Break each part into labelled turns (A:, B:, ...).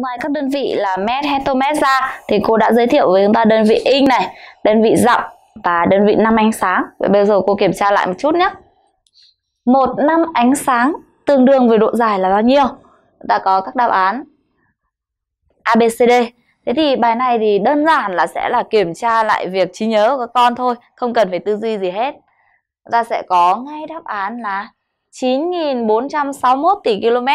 A: Ngoài vâng, các đơn vị là met, hectomet ra thì cô đã giới thiệu với chúng ta đơn vị in này, đơn vị dặm và đơn vị năm ánh sáng. Vậy bây giờ cô kiểm tra lại một chút nhé. Một năm ánh sáng tương đương với độ dài là bao nhiêu? Chúng ta có các đáp án ABCD. Thế thì bài này thì đơn giản là sẽ là kiểm tra lại việc trí nhớ của các con thôi, không cần phải tư duy gì hết. Chúng ta sẽ có ngay đáp án là 9.461 tỷ km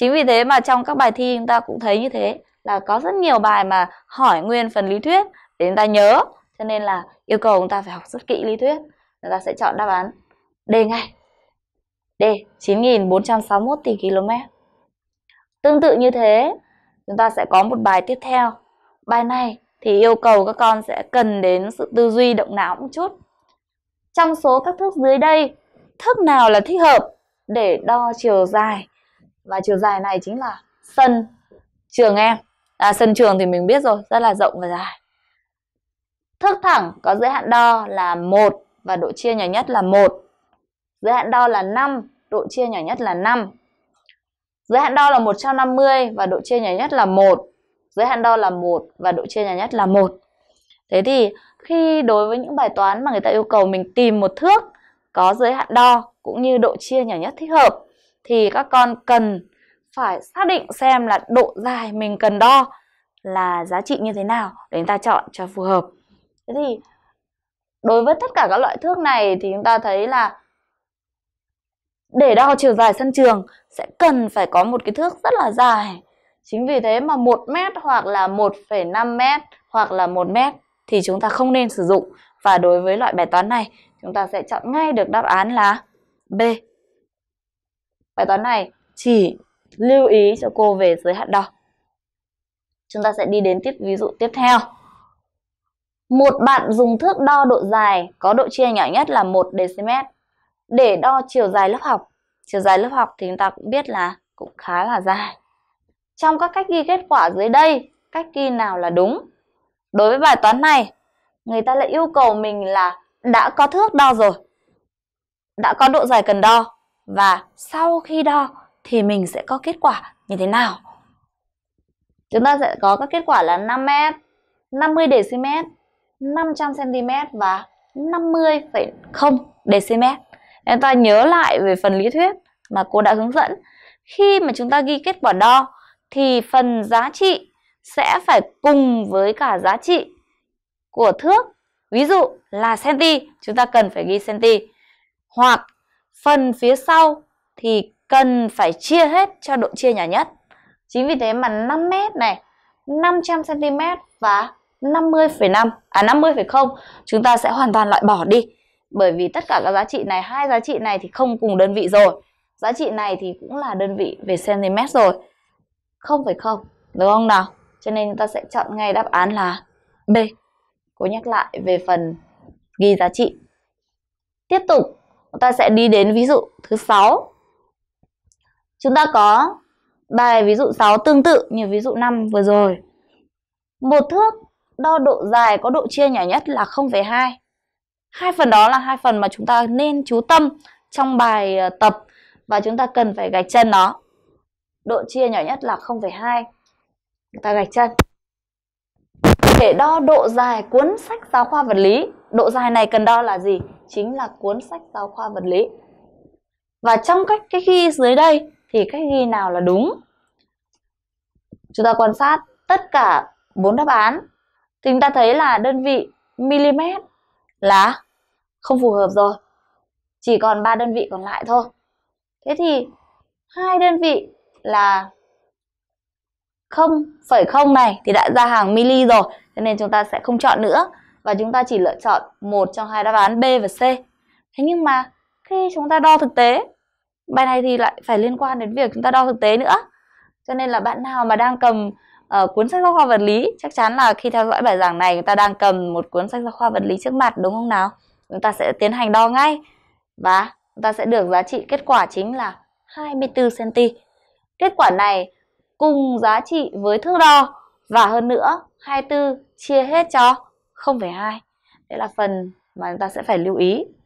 A: chính vì thế mà trong các bài thi chúng ta cũng thấy như thế là có rất nhiều bài mà hỏi nguyên phần lý thuyết để chúng ta nhớ cho nên là yêu cầu chúng ta phải học rất kỹ lý thuyết chúng ta sẽ chọn đáp án D ngay D 9.461 tỷ km tương tự như thế chúng ta sẽ có một bài tiếp theo bài này thì yêu cầu các con sẽ cần đến sự tư duy động não một chút trong số các thước dưới đây thước nào là thích hợp để đo chiều dài và chiều dài này chính là sân trường em à, sân trường thì mình biết rồi rất là rộng và dài thước thẳng có giới hạn đo là một và độ chia nhỏ nhất là một giới hạn đo là 5 độ chia nhỏ nhất là 5 giới hạn đo là 150 và độ chia nhỏ nhất là 1 giới hạn đo là 1 và độ chia nhỏ nhất là 1 thế thì khi đối với những bài toán mà người ta yêu cầu mình tìm một thước có giới hạn đo cũng như độ chia nhỏ nhất thích hợp thì các con cần phải xác định xem là độ dài mình cần đo là giá trị như thế nào để chúng ta chọn cho phù hợp. Thế thì đối với tất cả các loại thước này thì chúng ta thấy là để đo chiều dài sân trường sẽ cần phải có một cái thước rất là dài. Chính vì thế mà 1 mét hoặc là 1,5 mét hoặc là 1 mét thì chúng ta không nên sử dụng. Và đối với loại bài toán này, chúng ta sẽ chọn ngay được đáp án là B. Bài toán này chỉ lưu ý cho cô về giới hạn đỏ chúng ta sẽ đi đến tiếp ví dụ tiếp theo một bạn dùng thước đo độ dài có độ chia nhỏ nhất là 1 dm để đo chiều dài lớp học. Chiều dài lớp học thì chúng ta cũng biết là cũng khá là dài. Trong các cách ghi kết quả dưới đây, cách ghi nào là đúng? Đối với bài toán này, người ta lại yêu cầu mình là đã có thước đo rồi, đã có độ dài cần đo và sau khi đo thì mình sẽ có kết quả như thế nào? Chúng ta sẽ có các kết quả là 5m, 50 dm, 500 cm và 50,0 dm. Nên ta nhớ lại về phần lý thuyết mà cô đã hướng dẫn. Khi mà chúng ta ghi kết quả đo thì phần giá trị sẽ phải cùng với cả giá trị của thước. Ví dụ là centi, chúng ta cần phải ghi centi Hoặc phần phía sau thì cần phải chia hết cho độ chia nhỏ nhất. Chính vì thế mà 5m này, 500cm và 50,5 à 50,0 chúng ta sẽ hoàn toàn loại bỏ đi. Bởi vì tất cả các giá trị này, hai giá trị này thì không cùng đơn vị rồi. Giá trị này thì cũng là đơn vị về cm rồi. 0,0, đúng không nào? Cho nên chúng ta sẽ chọn ngay đáp án là B. Cố nhắc lại về phần ghi giá trị. Tiếp tục, chúng ta sẽ đi đến ví dụ thứ 6. Chúng ta có bài ví dụ 6 tương tự như ví dụ 5 vừa rồi. Một thước đo độ dài có độ chia nhỏ nhất là 0,2. Hai phần đó là hai phần mà chúng ta nên chú tâm trong bài ờ, tập và chúng ta cần phải gạch chân nó. Độ chia nhỏ nhất là 0,2. Chúng ta gạch chân. Để đo độ dài cuốn sách giáo khoa vật lý, độ dài này cần đo là gì? Chính là cuốn sách giáo khoa vật lý. Và trong cách cái khi dưới đây thì cách ghi nào là đúng chúng ta quan sát tất cả bốn đáp án thì chúng ta thấy là đơn vị mm là không phù hợp rồi chỉ còn ba đơn vị còn lại thôi thế thì hai đơn vị là 0,0 này thì đã ra hàng mili rồi cho nên chúng ta sẽ không chọn nữa và chúng ta chỉ lựa chọn một trong hai đáp án B và C thế nhưng mà khi chúng ta đo thực tế bài này thì lại phải liên quan đến việc chúng ta đo thực tế nữa cho nên là bạn nào mà đang cầm uh, cuốn sách giáo khoa vật lý chắc chắn là khi theo dõi bài giảng này chúng ta đang cầm một cuốn sách giáo khoa vật lý trước mặt đúng không nào chúng ta sẽ tiến hành đo ngay và chúng ta sẽ được giá trị kết quả chính là 24 cm kết quả này cùng giá trị với thước đo và hơn nữa 24 chia hết cho 0,2 đây là phần mà chúng ta sẽ phải lưu ý